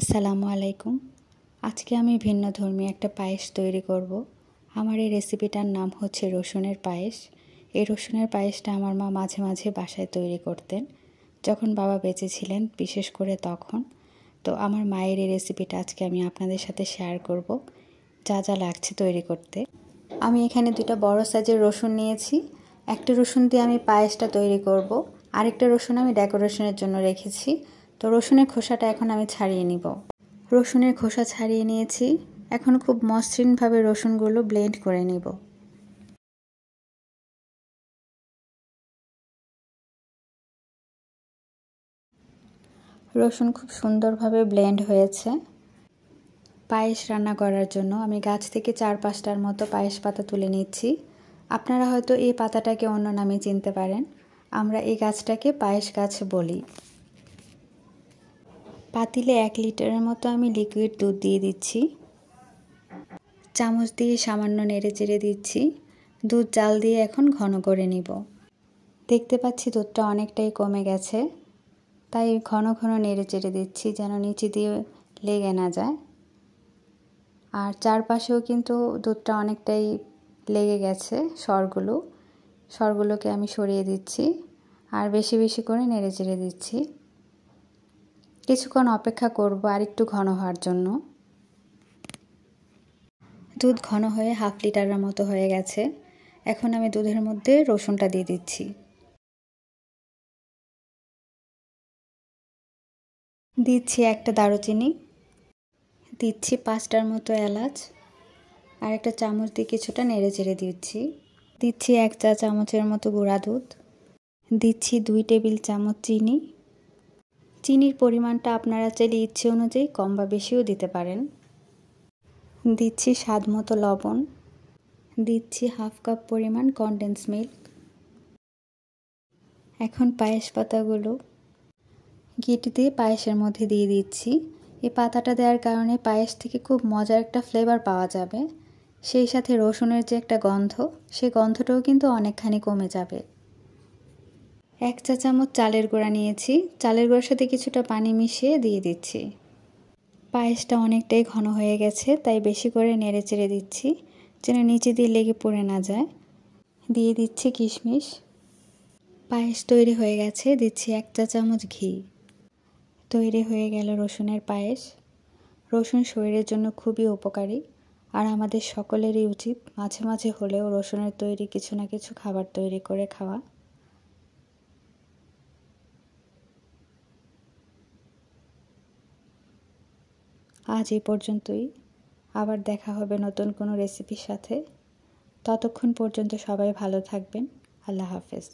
আসসালামু আলাইকুম আজকে আমি ভিন্ন ধর্মী একটা পায়েস তৈরি করব। আমার এই রেসিপিটার নাম হচ্ছে রসুনের পায়েস এই রসুনের পায়েসটা আমার মা মাঝে মাঝে বাসায় তৈরি করতেন যখন বাবা বেঁচে ছিলেন বিশেষ করে তখন তো আমার মায়ের এই রেসিপিটা আজকে আমি আপনাদের সাথে শেয়ার করব যা যা লাগছে তৈরি করতে আমি এখানে দুটো বড় সাইজের রসুন নিয়েছি একটা রসুন দিয়ে আমি পায়েসটা তৈরি করব আরেকটা রসুন আমি ডেকোরেশনের জন্য রেখেছি তো রসুনের খোসাটা এখন আমি ছাড়িয়ে নিব রসুনের খোসা ছাড়িয়ে নিয়েছি এখন খুব মসৃণভাবে রসুনগুলো ব্লেন্ড করে নিব রসুন খুব সুন্দরভাবে ব্লেন্ড হয়েছে পায়েস রান্না করার জন্য আমি গাছ থেকে চার পাঁচটার মতো পায়েস পাতা তুলে নিচ্ছি আপনারা হয়তো এই পাতাটাকে অন্য নামে চিনতে পারেন আমরা এই গাছটাকে পায়েস গাছ বলি পাতিলে এক লিটারের মতো আমি লিকুইড দুধ দিয়ে দিচ্ছি চামচ দিয়ে সামান্য নেড়ে চেড়ে দিচ্ছি দুধ জাল দিয়ে এখন ঘন করে নিব দেখতে পাচ্ছি দুধটা অনেকটাই কমে গেছে তাই ঘন ঘন নেড়ে চেড়ে দিচ্ছি যেন নিচে দিয়ে লেগে না যায় আর চারপাশেও কিন্তু দুধটা অনেকটাই লেগে গেছে সরগুলো সরগুলোকে আমি সরিয়ে দিচ্ছি আর বেশি বেশি করে নেড়ে চেড়ে দিচ্ছি কিছুক্ষণ অপেক্ষা করব আর একটু ঘন হওয়ার জন্য দুধ ঘন হয়ে হাফ লিটারের মতো হয়ে গেছে এখন আমি দুধের মধ্যে রসুনটা দিয়ে দিচ্ছি দিচ্ছি একটা দারুচিনি দিচ্ছি পাঁচটার মতো এলাচ আর একটা চামচ দিয়ে কিছুটা নেড়ে চেড়ে দিচ্ছি দিচ্ছি এক চা চামচের মতো গুঁড়া দুধ দিচ্ছি দুই টেবিল চামচ চিনি চিনির পরিমাণটা আপনারা চাইলে ইচ্ছে অনুযায়ী কম বা বেশিও দিতে পারেন দিচ্ছি স্বাদ মতো লবণ দিচ্ছি হাফ কাপ পরিমাণ কনডেন্স মিল্ক এখন পায়েস পাতাগুলো গিটি দিয়ে পায়েসের মধ্যে দিয়ে দিচ্ছি এই পাতাটা দেওয়ার কারণে পায়েস থেকে খুব মজার একটা ফ্লেভার পাওয়া যাবে সেই সাথে রসুনের যে একটা গন্ধ সে গন্ধটাও কিন্তু অনেকখানি কমে যাবে এক চা চামচ চালের গুঁড়া নিয়েছি চালের গুঁড়ার সাথে কিছুটা পানি মিশিয়ে দিয়ে দিচ্ছি পায়েসটা অনেকটাই ঘন হয়ে গেছে তাই বেশি করে নেড়ে চেড়ে দিচ্ছি যেন নিচে দিয়ে লেগে পড়ে না যায় দিয়ে দিচ্ছি কিশমিশ পায়েস তৈরি হয়ে গেছে দিচ্ছি এক চা চামচ ঘি তৈরি হয়ে গেল রসুনের পায়েস রসুন শরীরের জন্য খুবই উপকারী আর আমাদের সকলেরই উচিত মাঝে মাঝে হলেও রসুনের তৈরি কিছু না কিছু খাবার তৈরি করে খাওয়া আজ এই পর্যন্তই আবার দেখা হবে নতুন কোনো রেসিপির সাথে ততক্ষণ পর্যন্ত সবাই ভালো থাকবেন আল্লাহ হাফেজ